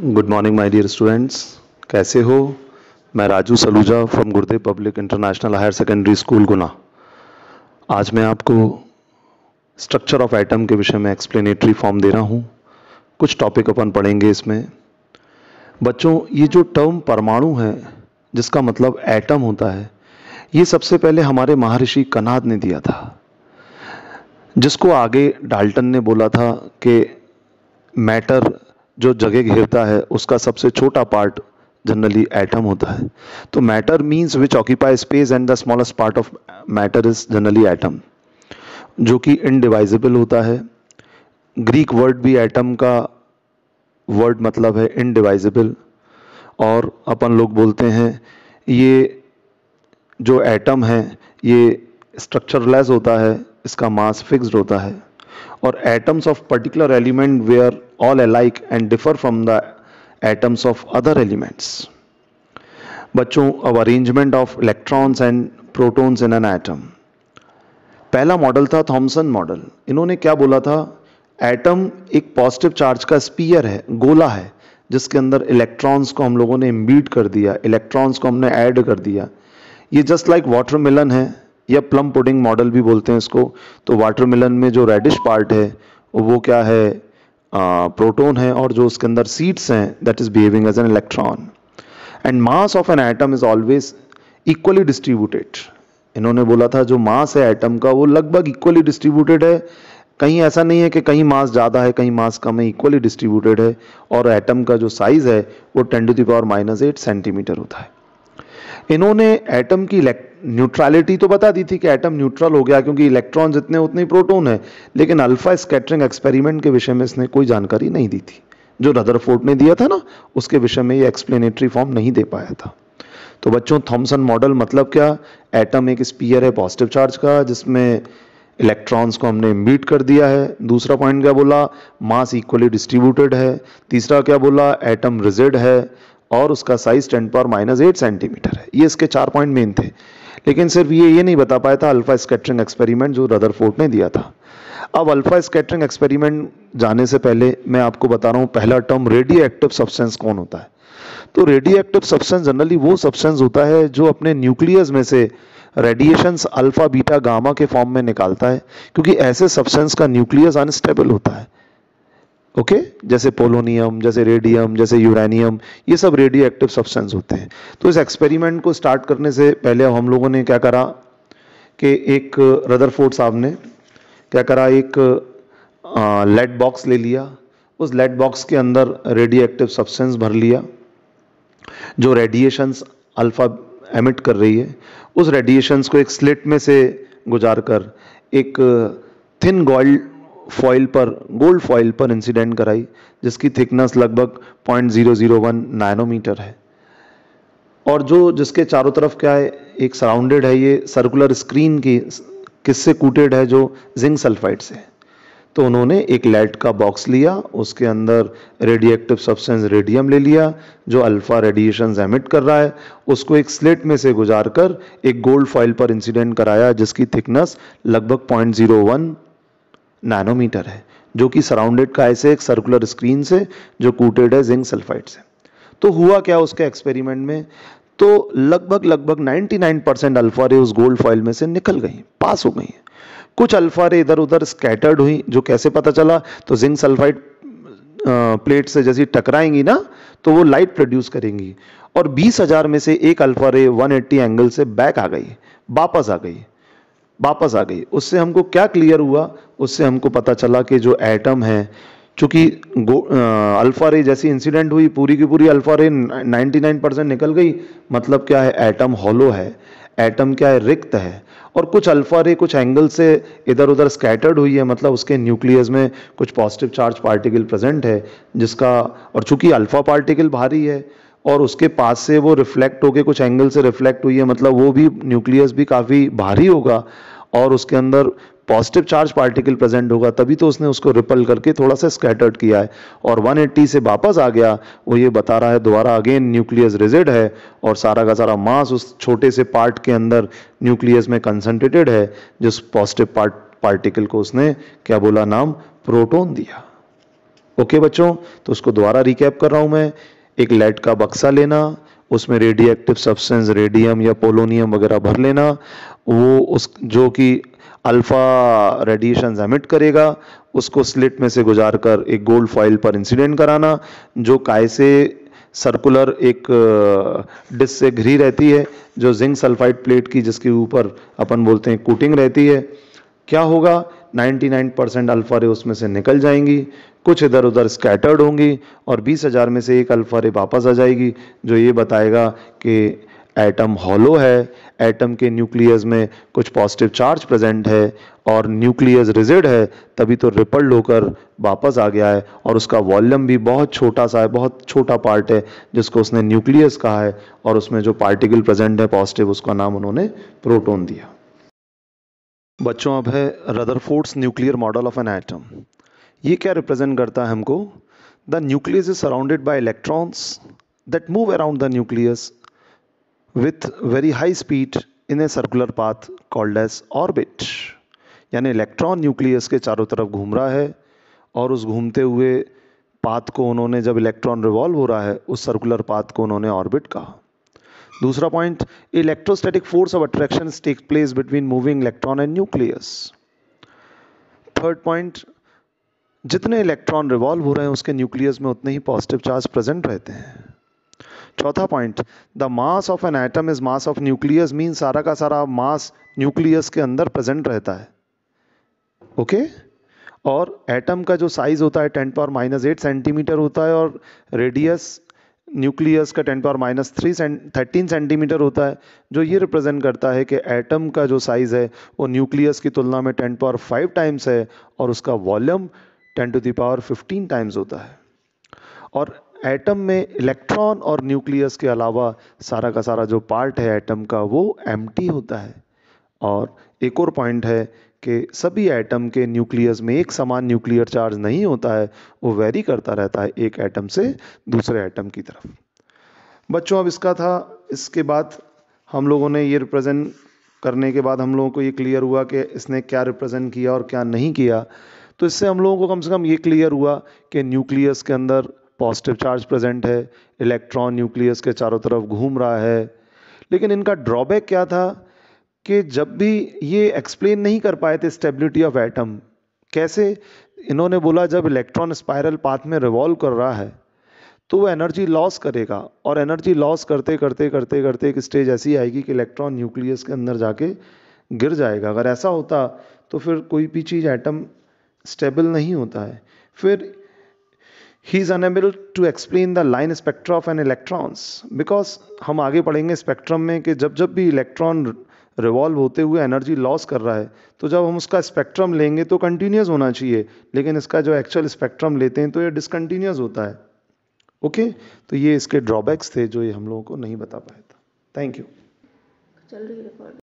Good morning my dear students कैसे हो मैं Raju Saluja from Gurudev public international higher secondary school Guna आज मैं आपको स्ट्रक्चर ऑफ आइटम के विषय में एक्सप्लेनेटरी फॉर्म दे रहा हूँ कुछ टॉपिक अपन पढ़ेंगे इसमें बच्चों ये जो टर्म परमाणु है जिसका मतलब एटम होता है ये सबसे पहले हमारे महर्षि कनाद ने दिया था जिसको आगे डाल्टन ने बोला था कि मैटर जो जगह घेरता है उसका सबसे छोटा पार्ट जनरली एटम होता है तो matter means which occupy space and the smallest part of matter is generally atom जो कि इनडिवाइजेबल होता है ग्रीक वर्ड भी एटम का वर्ड मतलब है इनडिवाइजेबल और अपन लोग बोलते हैं ये जो एटम है ये स्ट्रक्चरलेस होता है इसका मास फिक्स्ड होता है or atoms of particular element were all alike and differ from the atoms of other elements. बच्चों अब arrangement of electrons and protons in an atom पहला मॉडल था थॉमसन मॉडल इन्होंने क्या बोला था एटम एक पॉजिटिव चार्ज का स्पीयर है गोला है जिसके अंदर इलेक्ट्रॉन्स को हम लोगों ने इम्बीट कर दिया इलेक्ट्रॉन्स को हमने ऐड कर दिया ये जस्ट लाइक वाटरमेलन मिलन है या प्लम पुडिंग मॉडल भी बोलते हैं इसको तो वाटरमेलन में जो रेडिश पार्ट है वो क्या है प्रोटोन है और जो उसके अंदर सीड्स हैं that is behaving as an electron and mass of an atom is always equally distributed इन्होंने बोला था जो मास है एटम का वो लगभग इक्वली डिस्ट्रीब्यूटेड है कहीं ऐसा नहीं है कि कहीं मास ज़्यादा है कहीं मास कम है इक्वली डिस्ट्रीब्यूटेड है और एटम का जो साइज़ है वो ten to power minus eight centimetre होता है इन्होंने एटम की न्यूट्रलिटी तो बता दी थी कि एटम न्यूट्रल हो गया क्योंकि इलेक्ट्रॉन जितने उतने ही प्रोटोन है लेकिन अल्फा स्कैटरिंग एक्सपेरिमेंट के विषय में इसने कोई जानकारी नहीं दी थी जो रदरफोर्ड ने दिया था ना उसके विषय में ये एक्सप्लेनेटरी फॉर्म नहीं दे पाया था तो बच्चों थॉमसन मॉडल मतलब क्या एटम एक स्पीयर है पॉजिटिव चार्ज का जिसमें इलेक्ट्रॉन्स को हमने म्यूट कर दिया है दूसरा पॉइंट क्या बोला मास इक्वली डिस्ट्रीब्यूटेड है तीसरा क्या बोला एटम रिजिड है और उसका size ten power minus eight centimetre है ये इसके चार पॉइंट मेन थे लेकिन सिर्फ ये ये नहीं बता पाया था अल्फ़ा स्केटरिंग एक्सपेरिमेंट जो रदर ने दिया था अब अल्फ़ा स्केटरिंग एक्सपेरिमेंट जाने से पहले मैं आपको बता रहा हूँ पहला टर्म रेडियो एक्टिव सब्सटेंस कौन होता है तो रेडियो एक्टिव सब्सटेंस जनरली वो सब्सटेंस होता है जो अपने न्यूक्लियस में से रेडिएशंस अल्फ़ा बीटा गामा के फॉर्म में निकालता है क्योंकि ऐसे सब्सटेंस का न्यूक्लियस अनस्टेबल होता है ओके okay? जैसे पोलोनियम जैसे रेडियम जैसे यूरेनियम ये सब रेडियो एक्टिव सब्सटेंस होते हैं तो इस एक्सपेरिमेंट को स्टार्ट करने से पहले हम लोगों ने क्या करा कि एक रदरफोर्ड साहब ने क्या करा एक लेड बॉक्स ले लिया उस लेड बॉक्स के अंदर रेडियो एक्टिव सब्सटेंस भर लिया जो रेडिएशंस अल्फा एमिट कर रही है उस रेडिएशंस को एक स्लिट में से गुजार कर एक थिन गॉल्ड फॉइल पर गोल्ड फॉइल पर इंसिडेंट कराई जिसकी थिकनेस लगभग 0.001 नैनोमीटर है और जो जिसके चारों तरफ क्या है एक सराउंडेड है ये सर्कुलर स्क्रीन की किससे कूटेड है जो जिंक सल्फाइड से तो उन्होंने एक लेड का बॉक्स लिया उसके अंदर रेडिएक्टिव सब्सटेंस रेडियम ले लिया जो अल्फा रेडिएशन एमिट कर रहा है उसको एक स्लेट में से गुजार कर एक गोल्ड फॉइल पर इंसिडेंट कराया जिसकी थिकनेस लगभग वन नैनोमीटर है जो कि सराउंडेड का ऐसे एक सर्कुलर स्क्रीन से जो कूटेड है जिंक सल्फाइड से तो हुआ क्या उसके एक्सपेरिमेंट में तो लगभग लगभग 99 परसेंट अल्फा रे उस गोल्ड फॉइल में से निकल गई पास हो गई कुछ अल्फा रे इधर उधर स्कैटर्ड हुई जो कैसे पता चला तो जिंक सल्फाइड प्लेट से जैसी टकराएंगी ना तो वो लाइट प्रोड्यूस करेंगी और 20,000 में से एक अल्फा रे 180 एंगल से बैक आ गई वापस आ गई वापस आ गई उससे हमको क्या क्लियर हुआ उससे हमको पता चला कि जो एटम है चूँकि अल्फा रे जैसी इंसिडेंट हुई पूरी की पूरी अल्फा रे 99 परसेंट निकल गई मतलब क्या है एटम हॉलो है एटम क्या है रिक्त है और कुछ अल्फा रे कुछ एंगल से इधर उधर स्कैटर्ड हुई है मतलब उसके न्यूक्लियस में कुछ पॉजिटिव चार्ज पार्टिकल प्रेजेंट है जिसका और चूंकि अल्फा पार्टिकल भारी है और उसके पास से वो रिफ्लेक्ट होके कुछ एंगल से रिफ्लेक्ट हुई है मतलब वो भी न्यूक्लियस भी काफ़ी भारी होगा और उसके अंदर पॉजिटिव चार्ज पार्टिकल प्रेजेंट होगा तभी तो उसने उसको रिपल करके थोड़ा सा स्कैटर्ड किया है और 180 से वापस आ गया वो ये बता रहा है दोबारा अगेन न्यूक्लियस रिजिड है और सारा का सारा मास उस छोटे से पार्ट के अंदर न्यूक्लियस में कंसनट्रेटेड है जिस पॉजिटिव पार्ट पार्टिकल को उसने क्या बोला नाम प्रोटोन दिया ओके बच्चों तो उसको दोबारा रिकैप कर रहा हूँ मैं एक लेट का बक्सा लेना उसमें एक्टिव सब्सटेंस रेडियम या पोलोनियम वगैरह भर लेना वो उस जो कि अल्फ़ा रेडिएशन एमिट करेगा उसको स्लिट में से गुजार कर एक गोल्ड फॉइल पर इंसिडेंट कराना जो काय से सर्कुलर एक डिस्क से घिरी रहती है जो जिंक सल्फाइड प्लेट की जिसके ऊपर अपन बोलते हैं कोटिंग रहती है क्या होगा 99 परसेंट अल्फा रे उसमें से निकल जाएंगी कुछ इधर उधर स्कैटर्ड होंगी और 20,000 में से एक अल्फा रे वापस आ जाएगी जो ये बताएगा कि एटम हॉलो है एटम के न्यूक्लियस में कुछ पॉजिटिव चार्ज प्रेजेंट है और न्यूक्लियस रिजिड है तभी तो रिपल्ड होकर वापस आ गया है और उसका वॉल्यूम भी बहुत छोटा सा है बहुत छोटा पार्ट है जिसको उसने न्यूक्लियस कहा है और उसमें जो पार्टिकल प्रेजेंट है पॉजिटिव उसका नाम उन्होंने प्रोटोन दिया बच्चों अब है Rutherford's nuclear model of an atom ये क्या रिप्रेजेंट करता है हमको the nucleus is surrounded by electrons that move around the nucleus with very high speed in a circular path called as orbit यानी इलेक्ट्रॉन न्यूक्लियस के चारों तरफ घूम रहा है और उस घूमते हुए पाथ को उन्होंने जब इलेक्ट्रॉन रिवॉल्व हो रहा है उस सर्कुलर पाथ को उन्होंने ऑर्बिट कहा दूसरा point electrostatic force of attraction take place between moving electron and nucleus third point जितने इलेक्ट्रॉन रिवॉल्व हो रहे हैं उसके न्यूक्लियस में उतने ही पॉजिटिव चार्ज प्रेजेंट रहते हैं चौथा point the mass of an atom is mass of nucleus mean सारा का सारा मास न्यूक्लियस के अंदर प्रेजेंट रहता है ओके okay? और एटम का जो साइज होता है ten power minus eight centimetre होता है और रेडियस न्यूक्लियस का ten power minus three thirteen centimetre होता है जो ये रिप्रेजेंट करता है कि एटम का जो साइज़ है वो न्यूक्लियस की तुलना में टेन पावर फाइव टाइम्स है और उसका volume ten to power fifteen times होता है और एटम में इलेक्ट्रॉन और न्यूक्लियस के अलावा सारा का सारा जो पार्ट है एटम का वो एम्प्टी होता है और एक और पॉइंट है कि सभी एटम के न्यूक्लियस में एक समान न्यूक्लियर चार्ज नहीं होता है वो वेरी करता रहता है एक एटम से दूसरे एटम की तरफ बच्चों अब इसका था इसके बाद हम लोगों ने ये रिप्रेजेंट करने के बाद हम लोगों को ये क्लियर हुआ कि इसने क्या रिप्रेजेंट किया और क्या नहीं किया तो इससे हम लोगों को कम से कम ये क्लियर हुआ कि न्यूक्लियस के अंदर पॉजिटिव चार्ज प्रेजेंट है इलेक्ट्रॉन न्यूक्लियस के चारों तरफ घूम रहा है लेकिन इनका ड्रॉबैक क्या था कि जब भी ये एक्सप्लेन नहीं कर पाए थे स्टेबिलिटी ऑफ एटम कैसे इन्होंने बोला जब इलेक्ट्रॉन स्पायरल पाथ में रिवॉल्व कर रहा है तो वो एनर्जी लॉस करेगा और एनर्जी लॉस करते करते करते करते एक स्टेज ऐसी आएगी कि इलेक्ट्रॉन न्यूक्लियस के अंदर जाके गिर जाएगा अगर ऐसा होता तो फिर कोई भी चीज़ एटम स्टेबल नहीं होता है फिर he is unable to explain the line spectra of an electrons because हम आगे पढ़ेंगे स्पेक्ट्रम में कि जब जब भी इलेक्ट्रॉन रिवॉल्व होते हुए एनर्जी लॉस कर रहा है तो जब हम उसका स्पेक्ट्रम लेंगे तो कंटिन्यूस होना चाहिए लेकिन इसका जो एक्चुअल स्पेक्ट्रम लेते हैं तो ये डिसकंटिन्यूस होता है ओके तो ये इसके ड्रॉबैक्स थे जो ये हम लोगों को नहीं बता पाया था थैंक यू